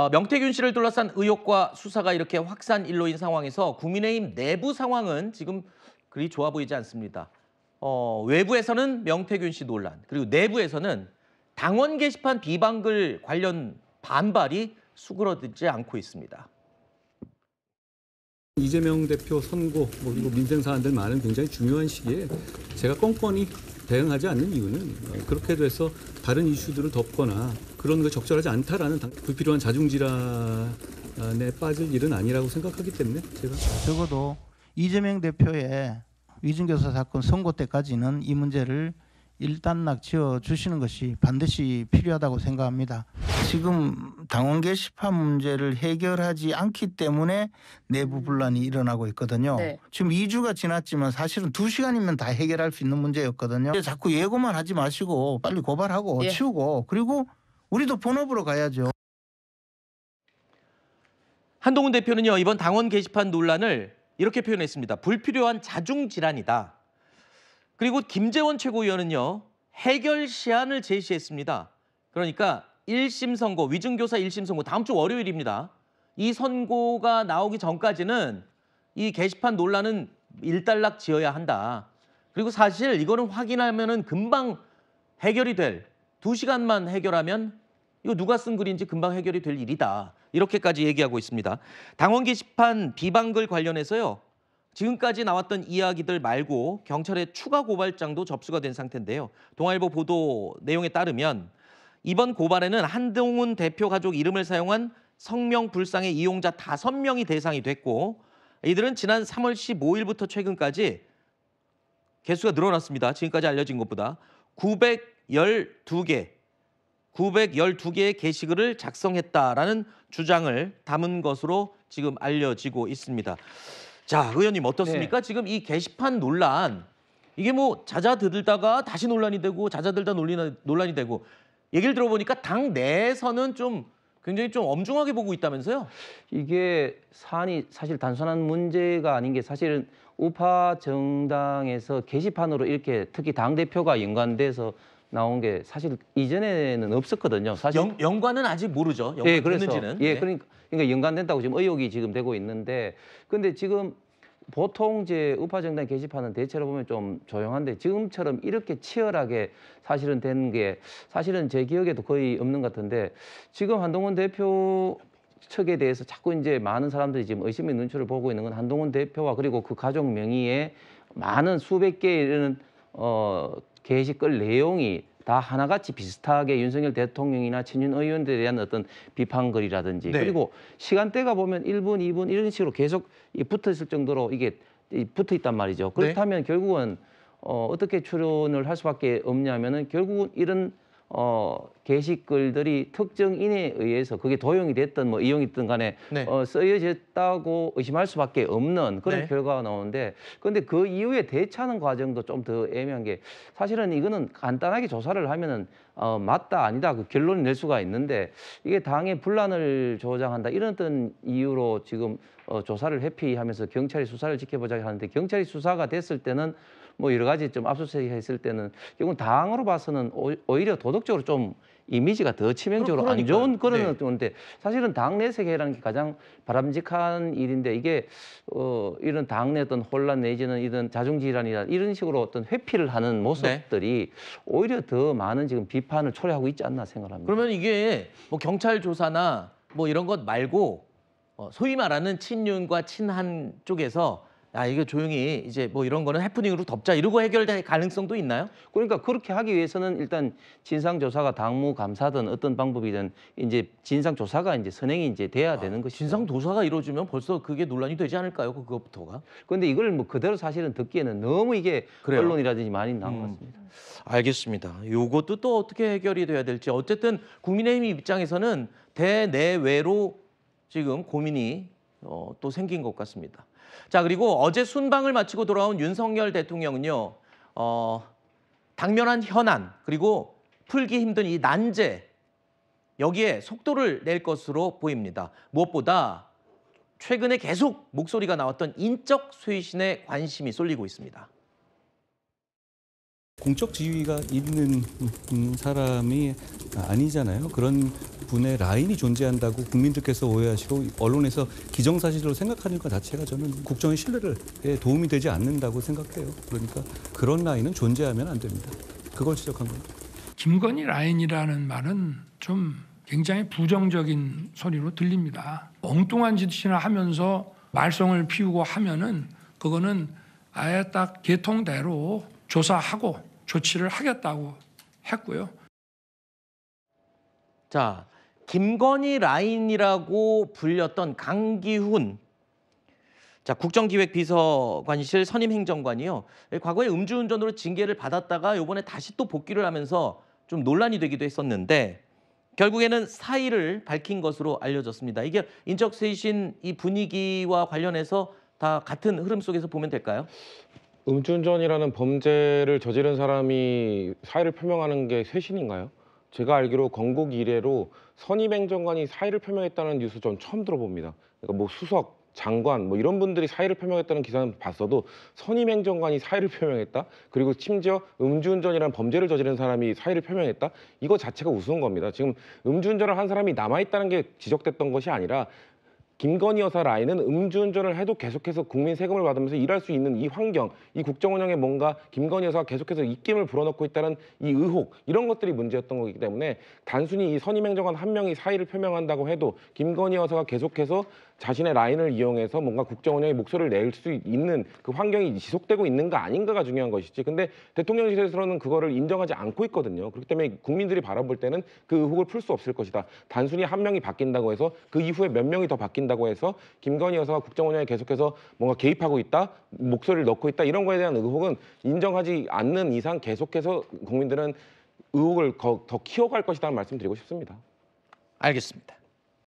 어, 명태균 씨를 둘러싼 의혹과 수사가 이렇게 확산 일로인 상황에서 국민의힘 내부 상황은 지금 그리 좋아 보이지 않습니다. 어, 외부에서는 명태균 씨 논란, 그리고 내부에서는 당원 게시판 비방글 관련 반발이 수그러들지 않고 있습니다. 이재명 대표 선고 뭐 민생 사안들 많은 굉장히 중요한 시기에 제가 껌껌히 대응하지 않는 이유는 그렇게 돼서 다른 이슈들을 덮거나 그런 게 적절하지 않다라는 불필요한 자중질환에 빠질 일은 아니라고 생각하기 때문에 제가 적어도 이재명 대표의 위증교사 사건 선고 때까지는 이 문제를 일단락 지어 주시는 것이 반드시 필요하다고 생각합니다. 지금 당원 게시판 문제를 해결하지 않기 때문에 내부 음. 분란이 일어나고 있거든요. 네. 지금 2주가 지났지만 사실은 2시간이면 다 해결할 수 있는 문제였거든요. 자꾸 예고만 하지 마시고 빨리 고발하고 예. 치우고 그리고 우리도 본업으로 가야죠. 한동훈 대표는요. 이번 당원 게시판 논란을 이렇게 표현했습니다. 불필요한 자중 질환이다. 그리고 김재원 최고위원은요. 해결 시안을 제시했습니다. 그러니까 1심 선고, 위증교사 1심 선고 다음 주 월요일입니다. 이 선고가 나오기 전까지는 이 게시판 논란은 일단락 지어야 한다. 그리고 사실 이거는 확인하면은 금방 해결이 될, 두시간만 해결하면 이거 누가 쓴 글인지 금방 해결이 될 일이다. 이렇게까지 얘기하고 있습니다. 당원 게시판 비방글 관련해서요. 지금까지 나왔던 이야기들 말고 경찰의 추가 고발장도 접수가 된 상태인데요. 동아일보 보도 내용에 따르면 이번 고발에는 한동훈 대표 가족 이름을 사용한 성명 불상의 이용자 다섯 명이 대상이 됐고 이들은 지난 3월 15일부터 최근까지 개수가 늘어났습니다. 지금까지 알려진 것보다 912개, 912개의 게시글을 작성했다라는 주장을 담은 것으로 지금 알려지고 있습니다. 자, 의원님 어떻습니까? 네. 지금 이 게시판 논란 이게 뭐자자들다가 다시 논란이 되고 자자들다 논란이, 논란이 되고 얘기를 들어보니까 당 내에서는 좀 굉장히 좀 엄중하게 보고 있다면서요? 이게 사안이 사실 단순한 문제가 아닌 게 사실은 우파 정당에서 게시판으로 이렇게 특히 당 대표가 연관돼서 나온 게 사실 이전에는 없었거든요. 사실 연, 연관은 아직 모르죠. 연관 예, 그래서 는지는 예, 네. 그러니까, 그러니까 연관된다고 지금 의혹이 지금 되고 있는데 근데 지금 보통 이제 우파 정당 게시판은 대체로 보면 좀 조용한데 지금처럼 이렇게 치열하게 사실은 된 게 사실은 제 기억에도 거의 없는 것 같은데 지금 한동훈 대표 측에 대해서 자꾸 이제 많은 사람들이 지금 의심의 눈초를 보고 있는 건 한동훈 대표와 그리고 그 가족 명의의 많은 수백 개의 이런 어, 게시글 내용이 다 하나같이 비슷하게 윤석열 대통령이나 친윤 의원들에 대한 어떤 비판글이라든지 네. 그리고 시간대가 보면 1분, 2분 이런 식으로 계속 붙어 있을 정도로 이게 붙어 있단 말이죠. 네. 그렇다면 네. 결국은 어, 어떻게 출연을할 수밖에 없냐면은 결국은 이런 어, 게시글들이 특정 인에 의해서 그게 도용이 됐든 뭐 이용이 됐든 간에 네. 어, 쓰여졌다고 의심할 수밖에 없는 그런 네. 결과가 나오는데 근데 그 이후에 대처하는 과정도 좀 더 애매한 게 사실은 이거는 간단하게 조사를 하면은 어, 맞다 아니다 그 결론을 낼 수가 있는데 이게 당의 분란을 조장한다 이런 어떤 이유로 지금 어, 조사를 회피하면서 경찰이 수사를 지켜보자 하는데 경찰이 수사가 됐을 때는 뭐 여러 가지 좀 압수수색 했을 때는 결국 당으로 봐서는 오히려 도덕적으로 좀 이미지가 더 치명적으로 안 좋은 그런 어 건데 네. 사실은 당내 세계라는 게 가장 바람직한 일인데 이게 어 이런 당내 어떤 혼란 내지는 이런 자중질환이나 이런 식으로 어떤 회피를 하는 네. 모습들이 네. 오히려 더 많은 지금 비판을 초래하고 있지 않나 생각합니다. 그러면 이게 뭐 경찰 조사나 뭐 이런 것 말고 어, 소위 말하는 친윤과 친한 쪽에서 야 아, 이거 조용히 이제 뭐 이런 거는 해프닝으로 덮자 이러고 해결될 가능성도 있나요? 그러니까 그렇게 하기 위해서는 일단 진상 조사가 당무 감사든 어떤 방법이든 이제 진상 조사가 이제 선행이 이제 돼야 아, 되는 것이 진상 조사가 이루어지면 벌써 그게 논란이 되지 않을까요? 그 그것부터가. 그런데 이걸 뭐 그대로 사실은 듣기에는 너무 이게 그래요. 언론이라든지 많이 나온 음, 것 같습니다. 알겠습니다. 요것도 또 어떻게 해결이 돼야 될지 어쨌든 국민의힘 입장에서는 대내외로 지금 고민이 어, 또 생긴 것 같습니다. 자, 그리고 어제 순방을 마치고 돌아온 윤석열 대통령은요, 어, 당면한 현안, 그리고 풀기 힘든 이 난제, 여기에 속도를 낼 것으로 보입니다. 무엇보다 최근에 계속 목소리가 나왔던 인적 쇄신에 관심이 쏠리고 있습니다. 공적 지위가 있는 사람이 아니잖아요. 그런 분의 라인이 존재한다고 국민들께서 오해하시고 언론에서 기정사실로 생각하는 것 자체가 저는 국정의 신뢰를 도움이 되지 않는다고 생각해요. 그러니까 그런 라인은 존재하면 안 됩니다. 그걸 지적한 겁니다. 김건희 라인이라는 말은 좀 굉장히 부정적인 소리로 들립니다. 엉뚱한 짓이나 하면서 말썽을 피우고 하면은 그거는 아예 딱 계통대로 조사하고 조치를 하겠다고 했고요. 자, 김건희 라인이라고 불렸던 강기훈 자, 국정기획비서관실 선임 행정관이요. 예, 과거에 음주운전으로 징계를 받았다가 이번에 다시 또 복귀를 하면서 좀 논란이 되기도 했었는데 결국에는 사의를 밝힌 것으로 알려졌습니다. 이게 인적 쇄신 이 분위기와 관련해서 다 같은 흐름 속에서 보면 될까요? 음주운전이라는 범죄를 저지른 사람이 사의를 표명하는 게 쇄신인가요? 제가 알기로 건국 이래로 선임행정관이 사의를 표명했다는 뉴스 전 처음 들어봅니다. 그러니까 뭐 수석, 장관 뭐 이런 분들이 사의를 표명했다는 기사는 봤어도 선임행정관이 사의를 표명했다 그리고 심지어 음주운전이라는 범죄를 저지른 사람이 사의를 표명했다 이거 자체가 우스운 겁니다 지금 음주운전을 한 사람이 남아있다는 게 지적됐던 것이 아니라 김건희 여사 라인은 음주운전을 해도 계속해서 국민 세금을 받으면서 일할 수 있는 이 환경, 이 국정운영에 뭔가 김건희 여사가 계속해서 입김을 불어넣고 있다는 이 의혹 이런 것들이 문제였던 거기 때문에 단순히 이 선임행정관 한 명이 사의를 표명한다고 해도 김건희 여사가 계속해서 자신의 라인을 이용해서 뭔가 국정 운영의 목소리를 낼 수 있는 그 환경이 지속되고 있는가 아닌가가 중요한 것이지. 근데 대통령실에서는 그거를 인정하지 않고 있거든요. 그렇기 때문에 국민들이 바라볼 때는 그 의혹을 풀 수 없을 것이다. 단순히 한 명이 바뀐다고 해서 그 이후에 몇 명이 더 바뀐다고 해서 김건희 여사가 국정 운영에 계속해서 뭔가 개입하고 있다, 목소리를 넣고 있다 이런 거에 대한 의혹은 인정하지 않는 이상 계속해서 국민들은 의혹을 더 키워갈 것이라는 말씀드리고 싶습니다. 알겠습니다.